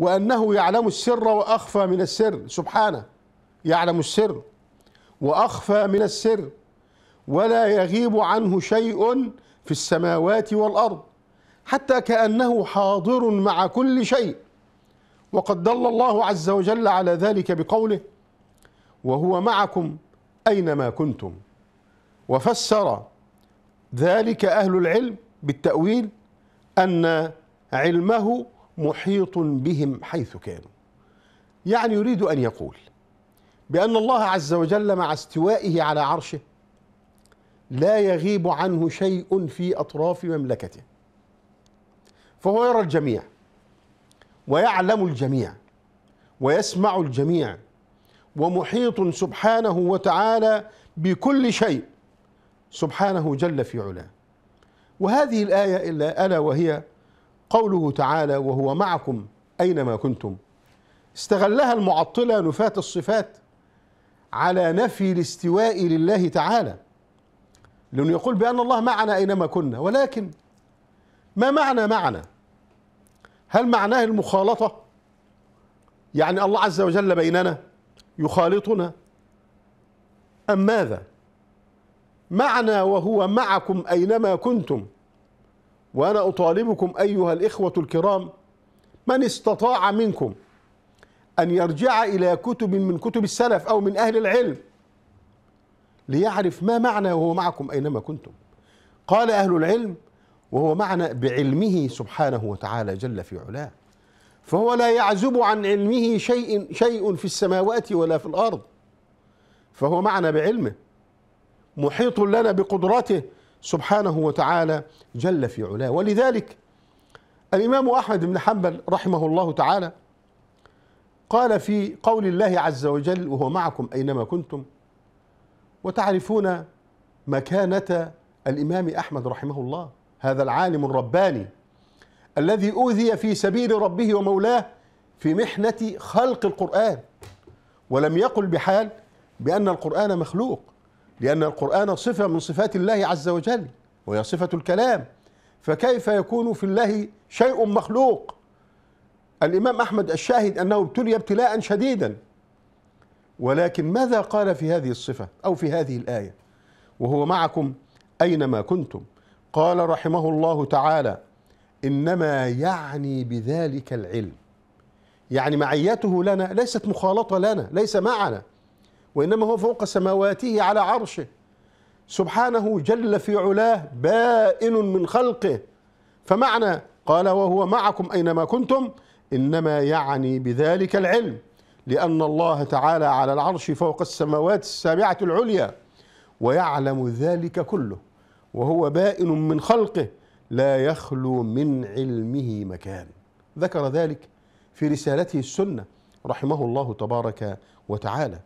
وأنه يعلم السر وأخفى من السر سبحانه يعلم السر وأخفى من السر ولا يغيب عنه شيء في السماوات والأرض حتى كأنه حاضر مع كل شيء وقد دل الله عز وجل على ذلك بقوله وهو معكم أينما كنتم وفسر ذلك أهل العلم بالتأويل أن علمه محيط بهم حيث كانوا يعني يريد ان يقول بان الله عز وجل مع استوائه على عرشه لا يغيب عنه شيء في اطراف مملكته فهو يرى الجميع ويعلم الجميع ويسمع الجميع ومحيط سبحانه وتعالى بكل شيء سبحانه جل في علاه وهذه الايه الا وهي قوله تعالى وهو معكم أينما كنتم استغلها المعطلة نفاة الصفات على نفي الاستواء لله تعالى لأنه يقول بأن الله معنا أينما كنا ولكن ما معنى معنا هل معناه المخالطة يعني الله عز وجل بيننا يخالطنا أم ماذا معنى وهو معكم أينما كنتم وأنا أطالبكم أيها الإخوة الكرام من استطاع منكم أن يرجع إلى كتب من كتب السلف أو من أهل العلم ليعرف ما معنى وهو معكم أينما كنتم قال أهل العلم وهو معنى بعلمه سبحانه وتعالى جل في علاه فهو لا يعزب عن علمه شيء شيء في السماوات ولا في الأرض فهو معنا بعلمه محيط لنا بقدرته سبحانه وتعالى جل في علاه ولذلك الإمام أحمد بن حنبل رحمه الله تعالى قال في قول الله عز وجل وهو معكم أينما كنتم وتعرفون مكانة الإمام أحمد رحمه الله هذا العالم الرباني الذي أوذي في سبيل ربه ومولاه في محنة خلق القرآن ولم يقل بحال بأن القرآن مخلوق لأن القرآن صفة من صفات الله عز وجل وهي صفة الكلام فكيف يكون في الله شيء مخلوق الإمام أحمد الشاهد أنه ابتلي ابتلاء شديدا ولكن ماذا قال في هذه الصفة أو في هذه الآية وهو معكم أينما كنتم قال رحمه الله تعالى إنما يعني بذلك العلم يعني معيته لنا ليست مخالطة لنا ليس معنا وإنما هو فوق سماواته على عرشه سبحانه جل في علاه بائن من خلقه فمعنى قال وهو معكم أينما كنتم إنما يعني بذلك العلم لأن الله تعالى على العرش فوق السماوات السابعة العليا ويعلم ذلك كله وهو بائن من خلقه لا يخلو من علمه مكان ذكر ذلك في رسالته السنه رحمه الله تبارك وتعالى